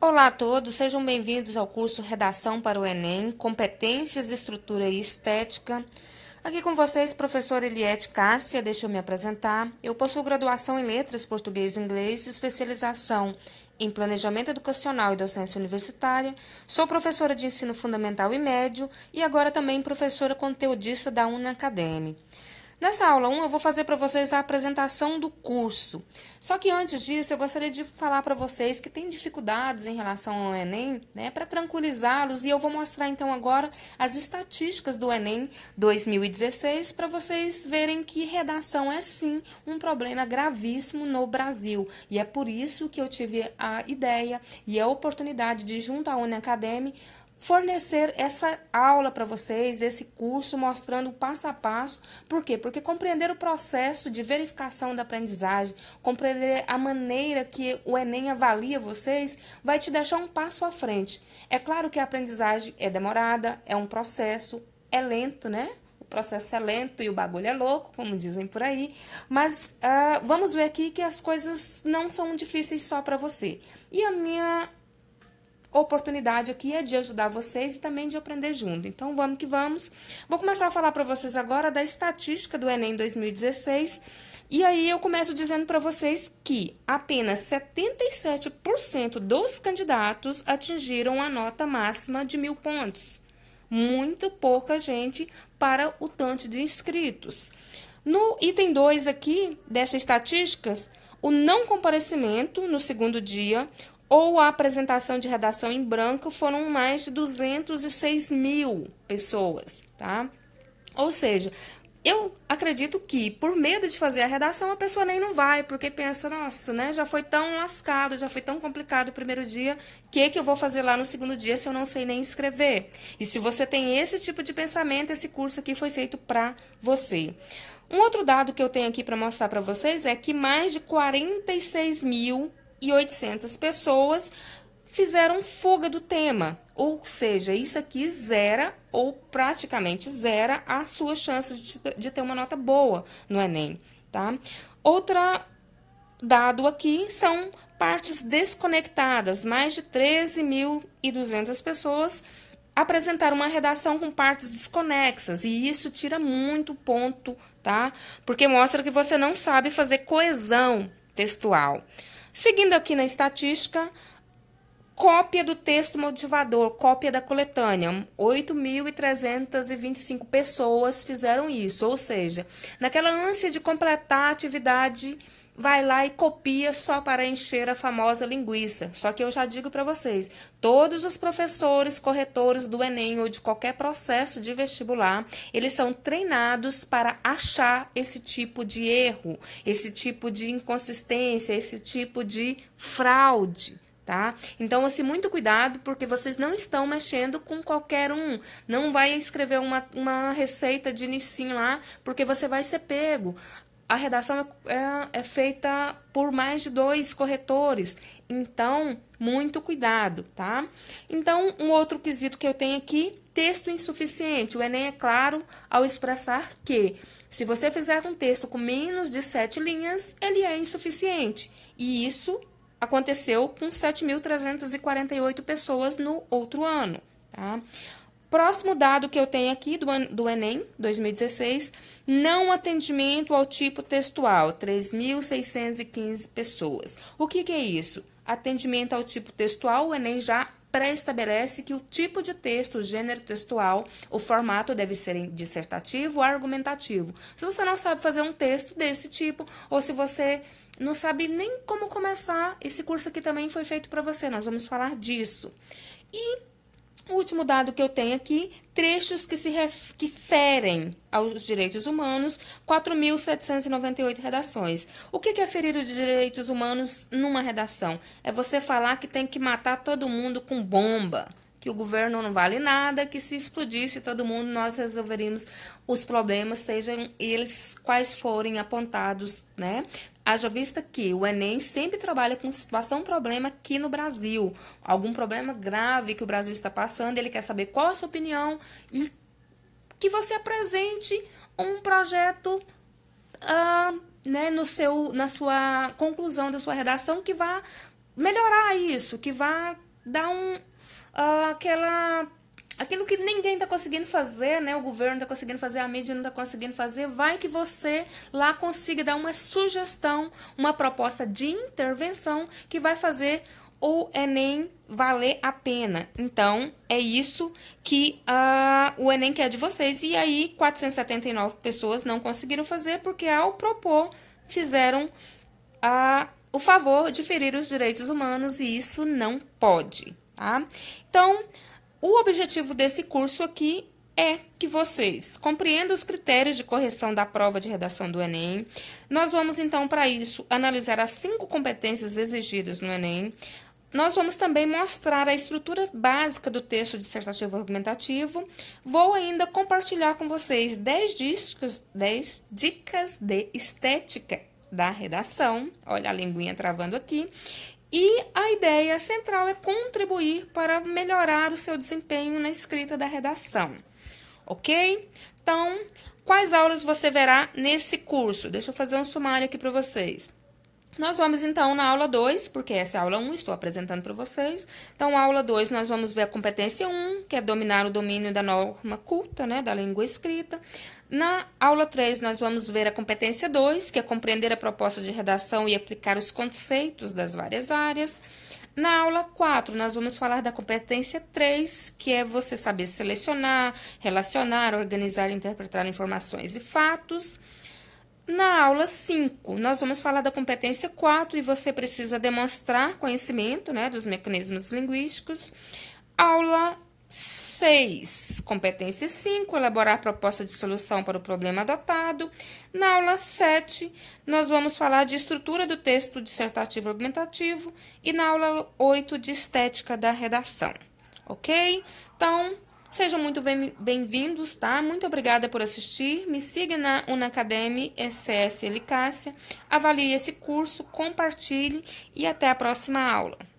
Olá a todos, sejam bem-vindos ao curso Redação para o Enem, Competências, Estrutura e Estética. Aqui com vocês, professora Eliette Cássia, deixa eu me apresentar. Eu possuo graduação em Letras, Português e Inglês, especialização em Planejamento Educacional e Docência Universitária, sou professora de Ensino Fundamental e Médio e agora também professora conteudista da Unacademy. Nessa aula 1, eu vou fazer para vocês a apresentação do curso. Só que antes disso, eu gostaria de falar para vocês que têm dificuldades em relação ao Enem, né, para tranquilizá-los, e eu vou mostrar então agora as estatísticas do Enem 2016 para vocês verem que redação é sim um problema gravíssimo no Brasil. E é por isso que eu tive a ideia e a oportunidade de, junto à Uniacademy, fornecer essa aula para vocês, esse curso, mostrando passo a passo. Por quê? Porque compreender o processo de verificação da aprendizagem, compreender a maneira que o Enem avalia vocês, vai te deixar um passo à frente. É claro que a aprendizagem é demorada, é um processo, é lento, né? O processo é lento e o bagulho é louco, como dizem por aí. Mas uh, vamos ver aqui que as coisas não são difíceis só para você. E a minha oportunidade aqui é de ajudar vocês e também de aprender junto. Então vamos que vamos. Vou começar a falar para vocês agora da estatística do Enem 2016. E aí eu começo dizendo para vocês que apenas 77% dos candidatos atingiram a nota máxima de mil pontos. Muito pouca gente para o tanto de inscritos. No item 2 aqui dessas estatísticas, o não comparecimento no segundo dia, ou a apresentação de redação em branco foram mais de 206 mil pessoas, tá? Ou seja, eu acredito que, por medo de fazer a redação, a pessoa nem não vai, porque pensa, nossa, né? Já foi tão lascado, já foi tão complicado o primeiro dia, o que, que eu vou fazer lá no segundo dia se eu não sei nem escrever? E se você tem esse tipo de pensamento, esse curso aqui foi feito para você. Um outro dado que eu tenho aqui para mostrar para vocês é que mais de 46 mil 1.800 pessoas fizeram fuga do tema, ou seja, isso aqui zera ou praticamente zera a sua chance de, ter uma nota boa no Enem, tá? Outro dado aqui são partes desconectadas, mais de 13.200 pessoas apresentaram uma redação com partes desconexas e isso tira muito ponto, tá? Porque mostra que você não sabe fazer coesão textual. Seguindo aqui na estatística, cópia do texto motivador, cópia da coletânea. 8.325 pessoas fizeram isso, ou seja, naquela ânsia de completar a atividade vai lá e copia só para encher a famosa linguiça. Só que eu já digo para vocês, todos os professores, corretores do Enem ou de qualquer processo de vestibular, eles são treinados para achar esse tipo de erro, esse tipo de inconsistência, esse tipo de fraude. Tá? Então, assim, muito cuidado, porque vocês não estão mexendo com qualquer um. Não vai escrever uma, uma receita de Nissin lá, porque você vai ser pego a redação é, é, é, feita por mais de dois corretores, então muito cuidado, tá? Então, um outro quesito que eu tenho aqui, texto insuficiente. O Enem é claro ao expressar que se você fizer um texto com menos de sete linhas, ele é insuficiente. E isso aconteceu com 7.348 pessoas no outro ano, tá? Próximo dado que eu tenho aqui do, do Enem 2016, não atendimento ao tipo textual, 3.615 pessoas. O que, que é isso? Atendimento ao tipo textual, o Enem já pré-estabelece que o tipo de texto, o gênero textual, o formato deve ser dissertativo ou argumentativo. Se você não sabe fazer um texto desse tipo, ou se você não sabe nem como começar, esse curso aqui também foi feito para você, nós vamos falar disso. E o último dado que eu tenho aqui, trechos que se ref, que ferem aos direitos humanos, 4.798 redações. O que é ferir os direitos humanos numa redação? É você falar que tem que matar todo mundo com bomba que o governo não vale nada, que se explodisse todo mundo, nós resolveríamos os problemas, sejam eles quais forem apontados, né? Haja vista que o Enem sempre trabalha com situação problema aqui no Brasil, algum problema grave que o Brasil está passando, ele quer saber qual a sua opinião e que você apresente um projeto uh, né, no seu, na sua conclusão da sua redação que vá melhorar isso, que vá dá um. Uh, aquela. Aquilo que ninguém está conseguindo fazer, né? O governo está conseguindo fazer, a mídia não está conseguindo fazer. Vai que você lá consiga dar uma sugestão, uma proposta de intervenção que vai fazer o Enem valer a pena. Então, é isso que uh, o Enem quer de vocês. E aí, 479 pessoas não conseguiram fazer, porque ao propor, fizeram a. Uh, o favor de ferir os direitos humanos e isso não pode, tá? Então, o objetivo desse curso aqui é que vocês compreendam os critérios de correção da prova de redação do Enem. Nós vamos, então, para isso, analisar as cinco competências exigidas no Enem. Nós vamos também mostrar a estrutura básica do texto dissertativo argumentativo. Vou ainda compartilhar com vocês 10 dicas, 10 dicas de estética da redação. Olha a linguinha travando aqui. E a ideia central é contribuir para melhorar o seu desempenho na escrita da redação. Ok? Então, quais aulas você verá nesse curso? Deixa eu fazer um sumário aqui para vocês. Nós vamos então na aula 2, porque essa é a aula 1, um, estou apresentando para vocês. Então, aula 2, nós vamos ver a competência 1, um, que é dominar o domínio da norma culta, né, da língua escrita. Na aula 3, nós vamos ver a competência 2, que é compreender a proposta de redação e aplicar os conceitos das várias áreas. Na aula 4, nós vamos falar da competência 3, que é você saber selecionar, relacionar, organizar e interpretar informações e fatos. Na aula 5, nós vamos falar da competência 4 e você precisa demonstrar conhecimento né, dos mecanismos linguísticos. Aula 6, competência 5, elaborar proposta de solução para o problema adotado. Na aula 7, nós vamos falar de estrutura do texto dissertativo argumentativo e na aula 8, de estética da redação. Ok? Então, Sejam muito bem-vindos, tá? Muito obrigada por assistir. Me siga na Unacademy ECS Cássia. Avalie esse curso, compartilhe e até a próxima aula.